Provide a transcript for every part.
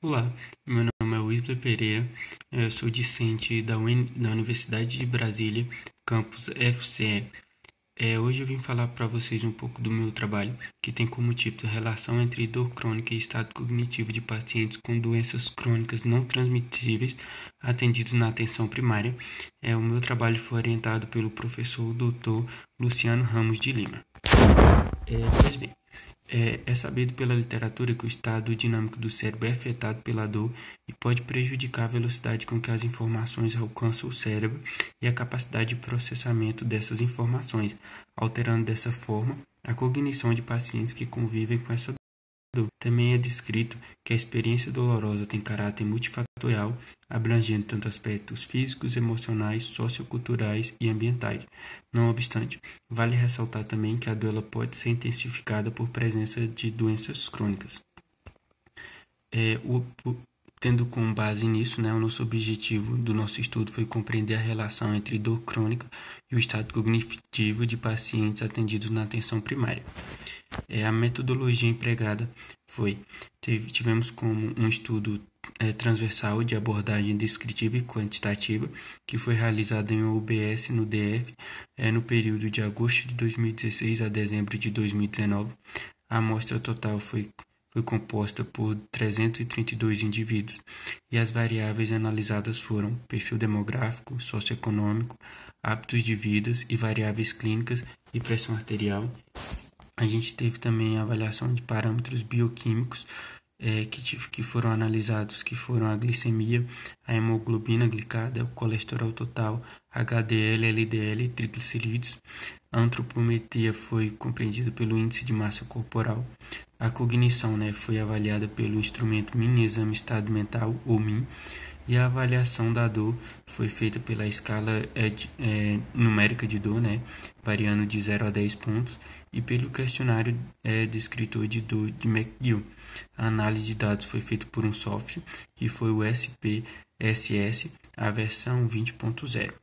Olá, meu nome é Wisla Pereira, eu sou discente da, UN, da Universidade de Brasília, campus FCE. É, hoje eu vim falar para vocês um pouco do meu trabalho, que tem como título Relação entre dor crônica e estado cognitivo de pacientes com doenças crônicas não transmissíveis atendidos na atenção primária. É, o meu trabalho foi orientado pelo professor Dr. Luciano Ramos de Lima. É, pois bem, é, é, sabido pela literatura que o estado dinâmico do cérebro é afetado pela dor e pode prejudicar a velocidade com que as informações alcançam o cérebro e a capacidade de processamento dessas informações, alterando dessa forma a cognição de pacientes que convivem com essa dor. Também é descrito que a experiência dolorosa tem caráter multifatorial fatorial, abrangendo tanto aspectos físicos, emocionais, socioculturais e ambientais. Não obstante, vale ressaltar também que a doença pode ser intensificada por presença de doenças crônicas. É, o, tendo como base nisso, né, o nosso objetivo do nosso estudo foi compreender a relação entre dor crônica e o estado cognitivo de pacientes atendidos na atenção primária. É, a metodologia empregada foi: tivemos como um estudo é, transversal de abordagem descritiva e quantitativa que foi realizado em OBS no DF é, no período de agosto de 2016 a dezembro de 2019. A amostra total foi, foi composta por 332 indivíduos e as variáveis analisadas foram perfil demográfico, socioeconômico, hábitos de vidas e variáveis clínicas e pressão arterial a gente teve também a avaliação de parâmetros bioquímicos é, que, que foram analisados, que foram a glicemia, a hemoglobina glicada, o colesterol total, HDL, LDL, triglicerídeos. A antropometria foi compreendida pelo índice de massa corporal. A cognição né, foi avaliada pelo instrumento Mini Exame Estado Mental, ou MIN. E a avaliação da dor foi feita pela escala é, é numérica de dor, né, variando de 0 a 10 pontos, e pelo questionário é, descritor de dor de McGill. A análise de dados foi feita por um software, que foi o SPSS, a versão 20.0.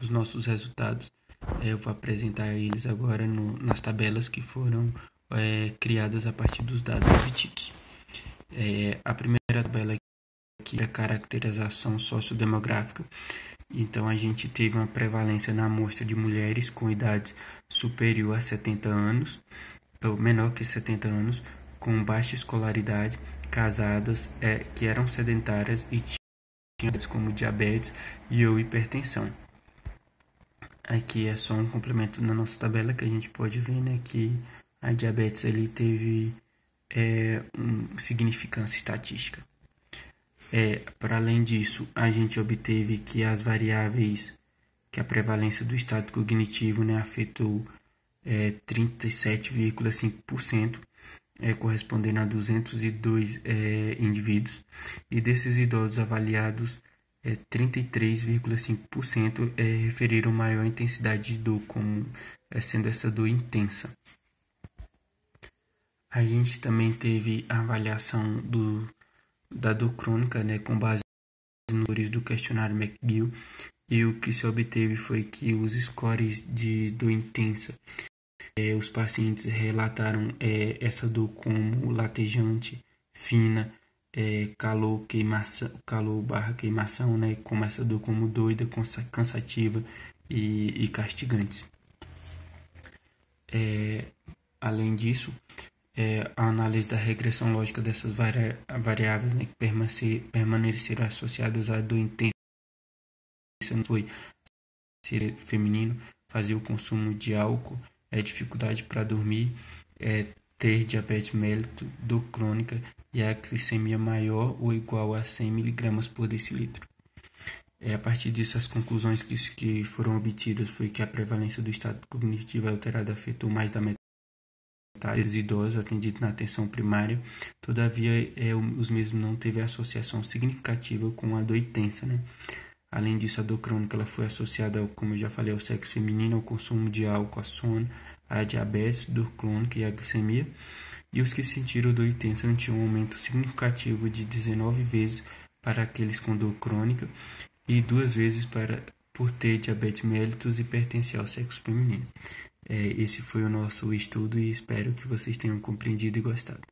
Os nossos resultados, é, eu vou apresentar eles agora no, nas tabelas que foram é, criadas a partir dos dados obtidos. É, a primeira tabela a da caracterização sociodemográfica. Então a gente teve uma prevalência na amostra de mulheres com idade superior a 70 anos, ou menor que 70 anos, com baixa escolaridade, casadas, é, que eram sedentárias e tinham como diabetes e ou hipertensão. Aqui é só um complemento na nossa tabela que a gente pode ver né, que a diabetes ali teve é, um, significância estatística. É, para além disso, a gente obteve que as variáveis que a prevalência do estado cognitivo né, afetou é, 37,5%, é, correspondendo a 202 é, indivíduos, e desses idosos avaliados, é, 33,5% é, referiram maior intensidade de dor, como é, sendo essa dor intensa. A gente também teve a avaliação do dado crônica, né, com base nos números do questionário McGill, e o que se obteve foi que os scores de dor intensa, é, os pacientes relataram é, essa dor como latejante, fina, é, calor, queimação, calor barra queimação, né, como essa dor como doida, cansativa e, e castigante. além disso, é, a análise da regressão lógica dessas variáveis né, que permaneceram associadas à do intenso foi ser feminino, fazer o consumo de álcool, é, dificuldade para dormir, é, ter diabetes mellitus do crônica e a glicemia maior ou igual a 100 mg por decilitro. É, a partir disso, as conclusões que, que foram obtidas foi que a prevalência do estado cognitivo alterado afetou mais da metade voluntários idosos atendidos na atenção primária, todavia é, os mesmos não teve associação significativa com a dor intensa. Né? Além disso, a dor crônica ela foi associada, ao, como eu já falei, ao sexo feminino, ao consumo de álcool, à sono, à diabetes, dor crônica e a glicemia. E os que sentiram dor intensa tinham um aumento significativo de 19 vezes para aqueles com dor crônica e duas vezes para por ter diabetes mellitus e pertencer ao sexo feminino. É, esse foi o nosso estudo e espero que vocês tenham compreendido e gostado.